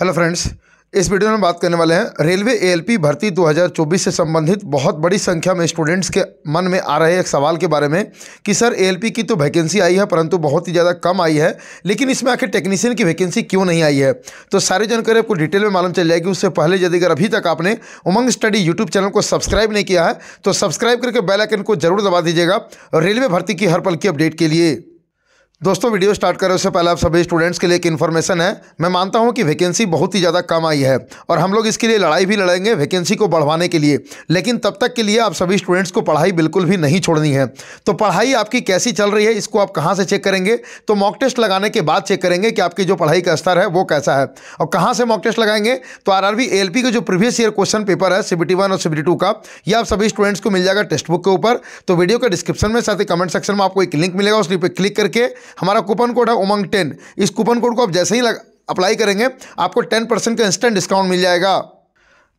hello friends इस video में बात करने वाले हैं रेलवे एएलपी भर्ती 2024 से संबंधित बहुत बड़ी संख्या में स्टूडेंट्स के मन में आ रहे एक सवाल के बारे में कि सर एएलपी की तो वैकेंसी आई है परंतु बहुत ही ज़्यादा कम आई है लेकिन इसमें आखिर टेक्नीशियन की वैकेंसी क्यों नहीं आई है तो सारी जानकारी आपको डिटेल में मालूम चल जाएगी उससे पहले यदि अगर अभी तक आपने उमंग स्टडी यूट्यूब चैनल को सब्सक्राइब नहीं किया है तो सब्सक्राइब करके बेलाइकन को जरूर दबा दीजिएगा रेलवे भर्ती की हर पल की अपडेट के लिए दोस्तों वीडियो स्टार्ट करने उससे पहले आप सभी स्टूडेंट्स के लिए एक इन्फॉर्मेशन है मैं मानता हूं कि वैकेंसी बहुत ही ज़्यादा कम आई है और हम लोग इसके लिए लड़ाई भी लड़ेंगे वैकेंसी को बढ़वाने के लिए लेकिन तब तक के लिए आप सभी स्टूडेंट्स को पढ़ाई बिल्कुल भी नहीं छोड़नी है तो पढ़ाई आपकी कैसी चल रही है इसको आप कहाँ से चेक करेंगे तो मॉक टेस्ट लगाने के बाद चेक करेंगे कि आपकी जो पढ़ाई का स्तर है वो कैसा है और कहाँ से मॉक टेस्ट लगाएंगे तो आर आर के जो प्रीवियस ईयर क्वेश्चन पेपर है सी और सी का यह आप सभी स्टूडेंट्स को मिल जाएगा टेक्स्ट बुक के ऊपर तो वीडियो के डिस्क्रिप्शन में साथ ही कमेंट सेक्शन में आपको एक लिंक मिलेगा उस लिंक पर क्लिक करके हमारा कूपन कोड है उमंग टेन इस कूपन कोड को आप जैसे ही अप्लाई करेंगे आपको टेन परसेंट का इंस्टेंट डिस्काउंट मिल जाएगा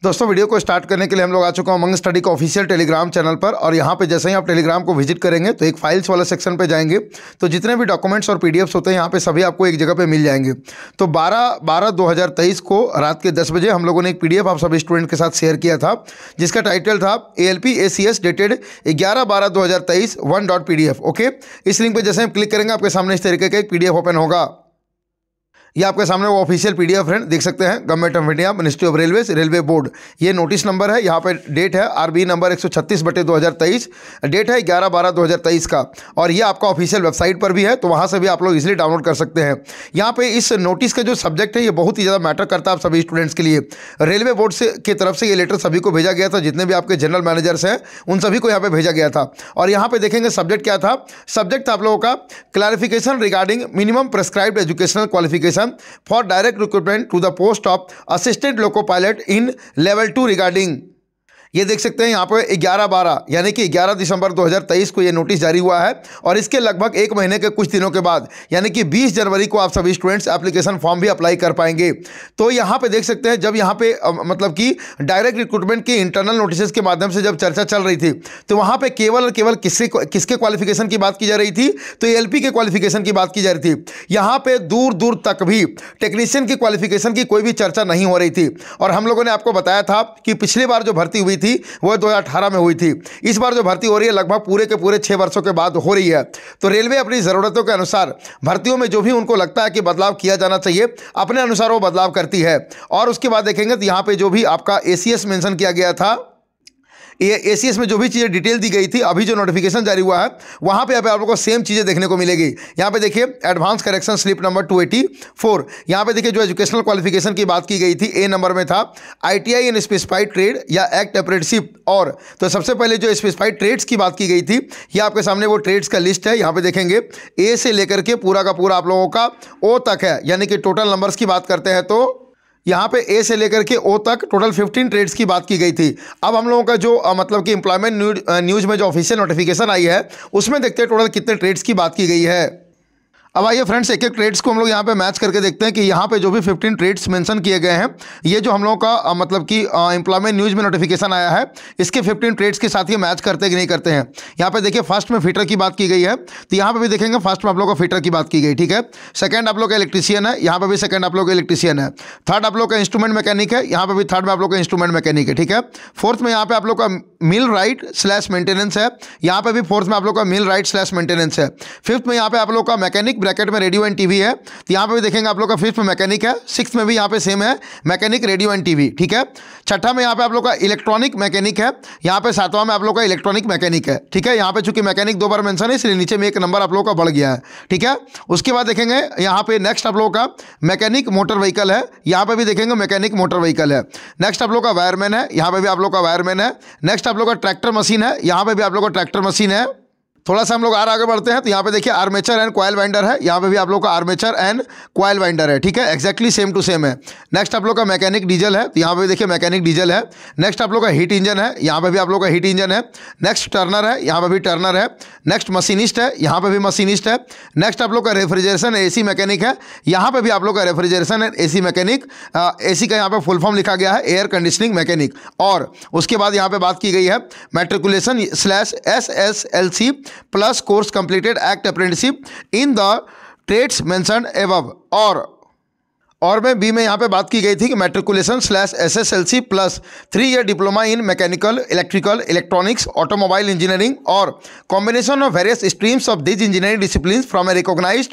दोस्तों वीडियो को स्टार्ट करने के लिए हम लोग आ चुके हैं मंग स्टडी का ऑफिशियल टेलीग्राम चैनल पर और यहाँ पे जैसे ही आप टेलीग्राम को विजिट करेंगे तो एक फाइल्स वाला सेक्शन पे जाएंगे तो जितने भी डॉक्यूमेंट्स और पीडीएफ्स होते हैं यहाँ पे सभी आपको एक जगह पे मिल जाएंगे तो 12 बारह दो को रात के दस बजे हम लोगों ने एक पी आप सभी स्टूडेंट के साथ शेयर किया था जिसका टाइटल था ए एल डेटेड ग्यारह बारह दो हज़ार ओके इस लिंक पर जैसे हम क्लिक करेंगे आपके सामने इस तरीके का एक पी ओपन होगा ये आपके सामने वो ऑफिशियल पीडीएफ फ्रेंड देख सकते हैं government of India ministry of railway railway board ये नोटिस नंबर है यहाँ पे डेट है आरबी नंबर 136 बटे 2023 डेट है 11 बारह 2023 का और ये आपका ऑफिशियल वेबसाइट पर भी है तो वहाँ से भी आप लोग इसलिए डाउनलोड कर सकते हैं यहाँ पर इस नोटिस का जो सब्जेक्ट है ये बहुत ही ज़्यादा मैटर करता है आप सभी स्टूडेंट्स के लिए रेलवे बोर्ड से की तरफ से ये लेटर सभी को भेजा गया था जितने भी आपके जनरल मैनेजर्स हैं उन सभी को यहाँ पर भेजा गया था और यहाँ पर देखेंगे सब्जेक्ट क्या था सब्जेक्ट था आप लोगों का clarification regarding minimum prescribe educational qualification for direct recruitment to the post of assistant loco pilot in level 2 regarding ये देख सकते हैं यहाँ पर ग्यारह बारह यानी कि 11 दिसंबर 2023 को ये नोटिस जारी हुआ है और इसके लगभग एक महीने के कुछ दिनों के बाद यानी कि 20 जनवरी को आप सभी स्टूडेंट्स एप्लीकेशन फॉर्म भी अप्लाई कर पाएंगे तो यहाँ पे देख सकते हैं जब यहाँ पे मतलब कि डायरेक्ट रिक्रूटमेंट की इंटरनल नोटिस के माध्यम से जब चर्चा चल रही थी तो वहाँ पर केवल और केवल किसके किसके क्वालिफिकेशन की बात की जा रही थी तो एल के क्वालिफिकेशन की बात की जा रही थी यहाँ पर दूर दूर तक भी टेक्नीशियन की क्वालिफिकेशन की कोई भी चर्चा नहीं हो रही थी और हम लोगों ने आपको बताया था कि पिछली बार जो भर्ती हुई थी वह दो में हुई थी इस बार जो भर्ती हो रही है लगभग पूरे के पूरे छः वर्षों के बाद हो रही है तो रेलवे अपनी ज़रूरतों के अनुसार भर्तियों में जो भी उनको लगता है कि बदलाव किया जाना चाहिए अपने अनुसार वो बदलाव करती है और उसके बाद देखेंगे तो यहाँ पर जो भी आपका ए सी मेंशन किया गया था ए सी में जो भी चीज़ें डिटेल दी गई थी अभी जो नोटिफिकेशन जारी हुआ है वहाँ पे आप लोगों को सेम चीज़ें देखने को मिलेगी यहाँ पे देखिए advance correction slip number two eighty four यहाँ पे देखिए जो एजुकेशनल क्वालिफिकेशन की बात की गई थी ए नंबर में था I T I in specified trade या एक्ट अप्रेडशिप और तो सबसे पहले जो स्पेसिफाइड ट्रेड्स की बात की गई थी यह आपके सामने वो ट्रेड्स का लिस्ट है यहाँ पर देखेंगे ए से लेकर के पूरा का पूरा आप लोगों का ओ तक है यानी कि टोटल नंबर्स की बात करते हैं तो यहाँ पे ए से लेकर के ओ तक टोटल 15 ट्रेड्स की बात की गई थी अब हम लोगों का जो आ, मतलब कि एम्प्लॉयमेंट न्यूज में जो ऑफिशियल नोटिफिकेशन आई है उसमें देखते हैं टोटल कितने ट्रेड्स की बात की गई है अब आइए फ्रेंड्स एक एक ट्रेड्स को हम लोग यहाँ पे मैच करके देखते हैं कि यहाँ पे जो भी 15 ट्रेड्स मेंशन किए गए हैं ये जो हम लोगों का आ, मतलब कि एम्प्लॉयमेंट न्यूज़ में नोटिफिकेशन आया है इसके 15 ट्रेड्स के साथ ये मैच करते कि नहीं करते हैं यहाँ पे देखिए फर्स्ट में फीटर की बात की गई है तो यहाँ पर भी देखेंगे फर्स्ट में आप लोग का फीटर की बात की गई ठीक है सेकेंड आप लोग का इलेक्ट्रीशियन है यहाँ पर भी सेकेंड आप लोग का इलेक्ट्रीशियन है थर्ड आप लोग का इंस्ट्रूमेंट मैकेनिक है यहाँ पर भी थर्ड में आप लोग का इंस्ट्रूमेंट मैकेनिक है ठीक है फोर्थ में यहाँ पर आप लोग का मिल राइट स्लैश मेंटेनेंस है यहाँ पे भी फोर्थ में आप लोग का मिल राइट स्लैश मेंटेनेंस है फिफ्थ में यहाँ पे आप लोग का मैकेनिक ब्रैकेट में रेडियो एंड टीवी है तो यहाँ पे भी देखेंगे आप लोग का फिफ्थ में मैकेनिक है सिक्स में भी यहाँ पे सेम है मैकेनिक रेडियो एंड टीवी ठीक है छठा में यहाँ पे आप लोग का इलेक्ट्रॉनिक मैकेनिक है यहाँ पे सातवां में आप लोग का इलेक्ट्रॉनिक मैकेनिक है ठीक है यहाँ पे चूंकि मैकेनिक दो बार मैंसन है इसलिए नीचे में एक नंबर आप लोग का बढ़ गया है ठीक है उसके बाद देखेंगे यहाँ पे नेक्स्ट आप लोग का मैकेनिक मोटर व्हीकल है यहाँ पे भी देखेंगे मैकेनिक मोटर व्हीकल है नेक्स्ट आप लोग का वायरमैन है यहाँ पे भी आप लोग का वायरमैन है नेक्स्ट आप लोग का ट्रैक्टर मशीन है यहाँ पे भी आप लोग का ट्रैक्टर मशीन है थोड़ा सा हम लोग आर आगे बढ़ते हैं तो यहाँ पे देखिए आर्मेचर एंड क्वाइल वाइंडर है यहाँ पे भी आप लोग का आर्मेचर एंड क्वाइल वाइंडर है ठीक है एक्जैक्टली सेम टू सेम है नेक्स्ट आप लोग का मैकेनिक डीजल है तो यहाँ पे देखिए मैकेनिक डीजल है नेक्स्ट आप लोग का हीट इंजन है यहाँ पे भी आप लोग का हीट इंजन है नेक्स्ट टर्नर है यहाँ पर भी टर्नर है नेक्स्ट मशीनिस्ट है यहाँ पर भी मशीनिस्ट है नेक्स्ट आप लोग का रेफ्रिजरेशन सी मैकेनिक है यहाँ पर भी आप लोग का refrigeration and A C mechanic सी का यहाँ पर फुल फॉर्म लिखा गया है एयर कंडीशनिंग मैकेनिक और उसके बाद यहाँ पर बात की गई है matriculation slash S S L C plus course completed act apprenticeship in the trades mentioned above और और मैं बी में यहाँ पे बात की गई थी कि matriculation slash S S L C plus three year diploma in mechanical electrical electronics automobile engineering और combination of various streams of this engineering discipline from a recognise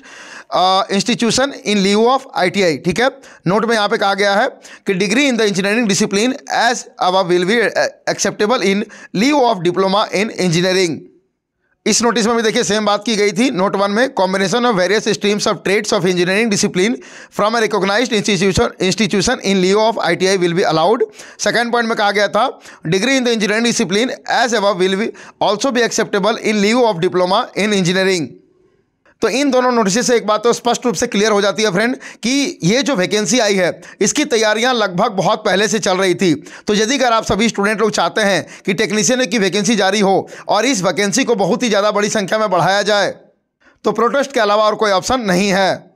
institution in lieu of I T I ठीक है note में यहाँ पे कहा गया है कि degree in the engineering discipline as above will be acceptable in lieu of diploma in engineering इस नोटिस में भी देखिए सेम बात की गई थी नोट वन में combination of various streams of trades of engineering discipline from a recognised institution institution in lieu of ITI will be allowed second point में कहा गया था degree in the engineering discipline as above will be also भी acceptable in lieu of diploma in engineering तो इन दोनों notice से एक बात तो स्पष्ट रूप से क्लियर हो जाती है फ्रेंड कि ये जो वैकेंसी आई है इसकी तैयारियां लगभग बहुत पहले से चल रही थी तो यदि अगर आप सभी स्टूडेंट लोग चाहते हैं कि टेक्नीशियन की वैकेंसी जारी हो और इस वैकेंसी को बहुत ही ज़्यादा बड़ी संख्या में बढ़ाया जाए तो प्रोटेस्ट के अलावा और कोई ऑप्शन नहीं है